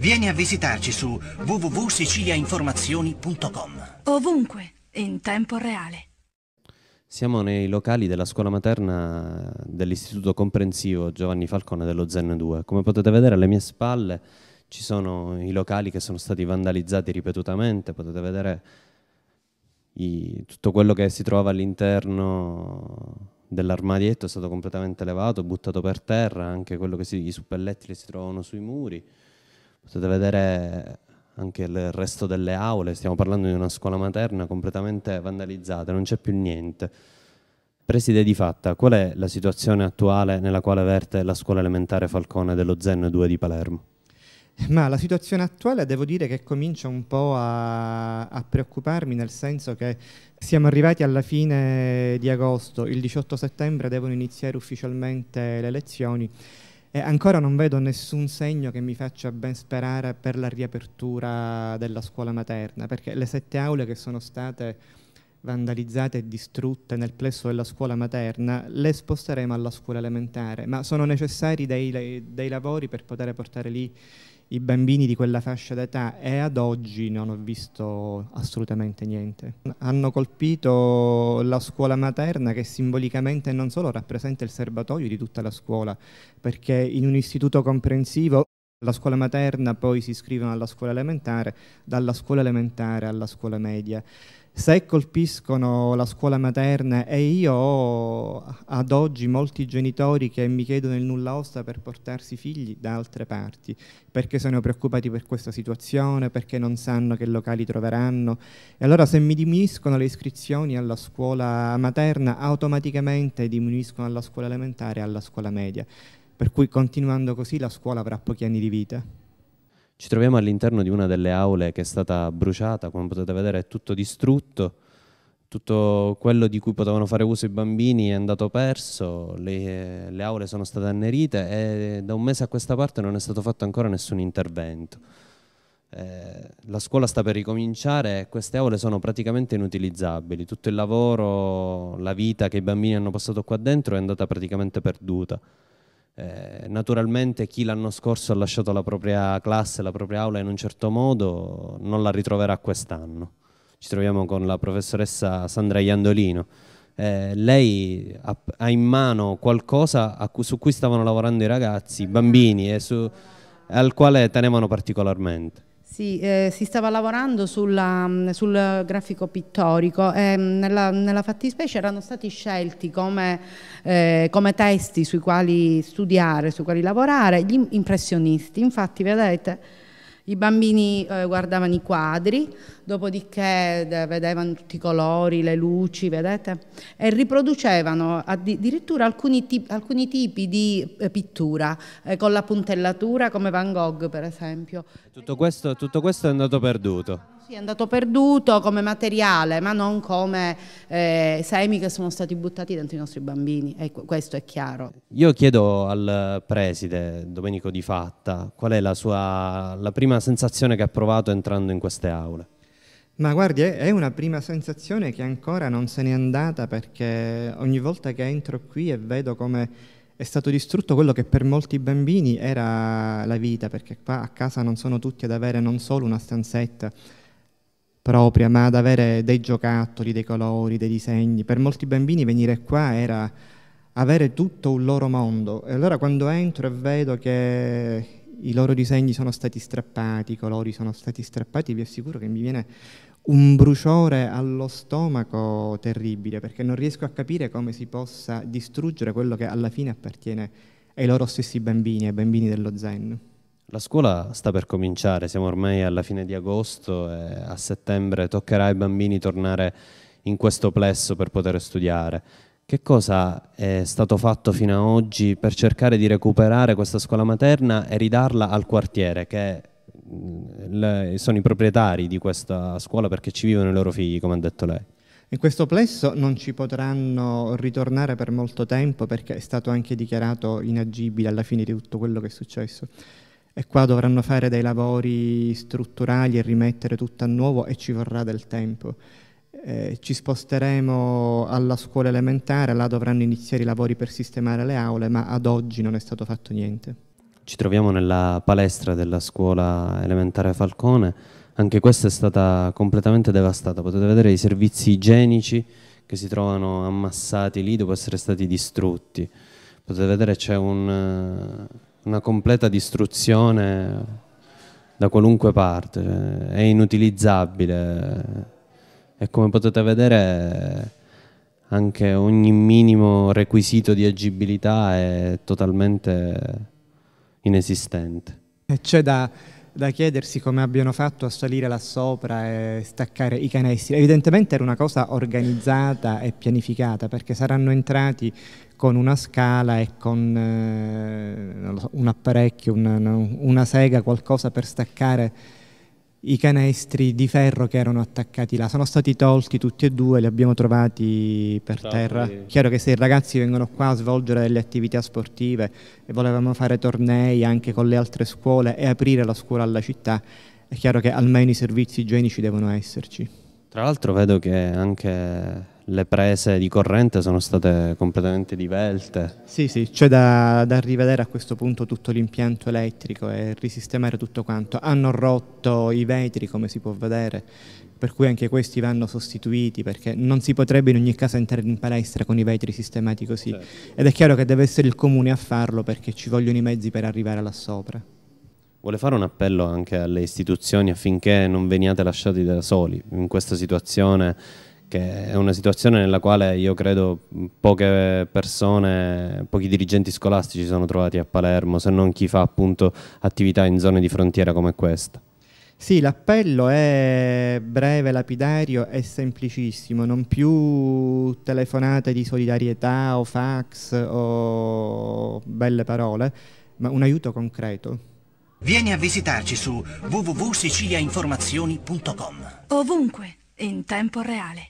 Vieni a visitarci su www.siciliainformazioni.com. Ovunque, in tempo reale. Siamo nei locali della scuola materna dell'Istituto Comprensivo Giovanni Falcone dello Zen 2. Come potete vedere alle mie spalle ci sono i locali che sono stati vandalizzati ripetutamente, potete vedere i, tutto quello che si trovava all'interno dell'armadietto è stato completamente levato, buttato per terra, anche quello che si, i suppellettili si trovano sui muri potete vedere anche il resto delle aule, stiamo parlando di una scuola materna completamente vandalizzata, non c'è più niente. Preside di fatta, qual è la situazione attuale nella quale verte la scuola elementare Falcone dello Zen 2 di Palermo? Ma la situazione attuale devo dire che comincia un po' a, a, preoccuparmi, nel senso che siamo arrivati alla fine di agosto, il 18 settembre devono iniziare ufficialmente le lezioni e ancora non vedo nessun segno che mi faccia ben sperare per la riapertura della scuola materna, perché le sette aule che sono state vandalizzate e distrutte nel plesso della scuola materna le sposteremo alla scuola elementare, ma sono necessari dei, dei lavori per poter portare lì i bambini di quella fascia d'età e ad oggi non ho visto assolutamente niente. Hanno colpito la scuola materna che simbolicamente non solo rappresenta il serbatoio di tutta la scuola, perché in un istituto comprensivo la scuola materna poi si iscrivono alla scuola elementare, dalla scuola elementare alla scuola media. Se colpiscono la scuola materna e io ho ad oggi molti genitori che mi chiedono il nulla osta per portarsi figli da altre parti, perché sono preoccupati per questa situazione, perché non sanno che locali troveranno. E allora se mi diminuiscono le iscrizioni alla scuola materna, automaticamente diminuiscono alla scuola elementare e alla scuola media per cui continuando così la scuola avrà pochi anni di vita. Ci troviamo all'interno di una delle aule che è stata bruciata, come potete vedere è tutto distrutto, tutto quello di cui potevano fare uso i bambini è andato perso, le, le aule sono state annerite e da un mese a questa parte non è stato fatto ancora nessun intervento. Eh, la scuola sta per ricominciare e queste aule sono praticamente inutilizzabili, tutto il lavoro, la vita che i bambini hanno passato qua dentro è andata praticamente perduta. Eh, naturalmente chi l'anno scorso ha lasciato la propria classe, la propria aula in un certo modo, non la ritroverà quest'anno. Ci troviamo con la professoressa Sandra Iandolino. Eh, lei ha, ha, in mano qualcosa cui, su cui stavano lavorando i ragazzi, i bambini, e su, al quale tenevano particolarmente. Sì, eh, si stava lavorando sulla, mm, sul grafico pittorico e ehm, nella, nella, fattispecie erano stati scelti come, eh, come, testi sui quali studiare, sui quali lavorare, gli impressionisti. Infatti, vedete, i bambini eh, guardavano i quadri, dopodiché eh, vedevano tutti i colori, le luci, vedete? E riproducevano addirittura alcuni, tipi, alcuni tipi di eh, pittura, eh, con la puntellatura come Van Gogh per esempio. Tutto questo, tutto questo è andato perduto. Sì, è andato perduto come materiale, ma non come eh, semi che sono stati buttati dentro i nostri bambini, e ecco, questo è chiaro. Io chiedo al preside Domenico Di Fatta qual è la sua la prima sensazione che ha provato entrando in queste aule. Ma guardi, è una prima sensazione che ancora non se n'è andata perché ogni volta che entro qui e vedo come è stato distrutto quello che per molti bambini era la vita, perché qua a casa non sono tutti ad avere non solo una stanzetta, propria, ma ad avere dei giocattoli, dei colori, dei disegni. Per molti bambini venire qua era avere tutto un loro mondo. E allora quando entro e vedo che i loro disegni sono stati strappati, i colori sono stati strappati, vi assicuro che mi viene un bruciore allo stomaco terribile, perché non riesco a capire come si possa distruggere quello che alla fine appartiene ai loro stessi bambini, ai bambini dello zen. La scuola sta per cominciare, siamo ormai alla fine di agosto e a settembre toccherà ai bambini tornare in questo plesso per poter studiare. Che cosa è stato fatto fino ad oggi per cercare di recuperare questa scuola materna e ridarla al quartiere, che mm, sono i proprietari di questa scuola perché ci vivono i loro figli, come ha detto lei? In questo plesso non ci potranno ritornare per molto tempo perché è stato anche dichiarato inagibile alla fine di tutto quello che è successo e qua dovranno fare dei lavori strutturali e rimettere tutto a nuovo e ci vorrà del tempo. Eh, ci sposteremo alla scuola elementare, là dovranno iniziare i lavori per sistemare le aule, ma ad oggi non è stato fatto niente. Ci troviamo nella palestra della scuola elementare Falcone, anche questa è stata completamente devastata, potete vedere i servizi igienici che si trovano ammassati lì dopo essere stati distrutti, potete vedere c'è un eh, una completa distruzione da qualunque parte, cioè, è inutilizzabile e come potete vedere anche ogni minimo requisito di agibilità è totalmente inesistente. c'è da da chiedersi come abbiano fatto a salire là sopra e staccare i canestri. Evidentemente era una cosa organizzata e pianificata perché saranno entrati con una scala e con eh, un apparecchio, un, una sega, qualcosa per staccare i canestri di ferro che erano attaccati là. Sono stati tolti tutti e due, li abbiamo trovati per esatto, terra. Sì. Chiaro che se i ragazzi vengono qua a svolgere delle attività sportive e volevamo fare tornei anche con le altre scuole e aprire la scuola alla città, è chiaro che almeno i servizi igienici devono esserci. Tra l'altro vedo che anche le prese di corrente sono state completamente divelte. Sì, sì, c'è cioè da, da, rivedere a questo punto tutto l'impianto elettrico e risistemare tutto quanto. Hanno rotto i vetri, come si può vedere, per cui anche questi vanno sostituiti, perché non si potrebbe in ogni caso entrare in palestra con i vetri sistemati così. Certo. Ed è chiaro che deve essere il comune a farlo, perché ci vogliono i mezzi per arrivare là sopra. Vuole fare un appello anche alle istituzioni affinché non veniate lasciati da soli in questa situazione che è una situazione nella quale io credo poche persone, pochi dirigenti scolastici sono trovati a Palermo, se non chi fa appunto attività in zone di frontiera come questa. Sì, l'appello è breve, lapidario e semplicissimo, non più telefonate di solidarietà o fax o belle parole, ma un aiuto concreto. Vieni a visitarci su www.siciliainformazioni.com. Ovunque, in tempo reale.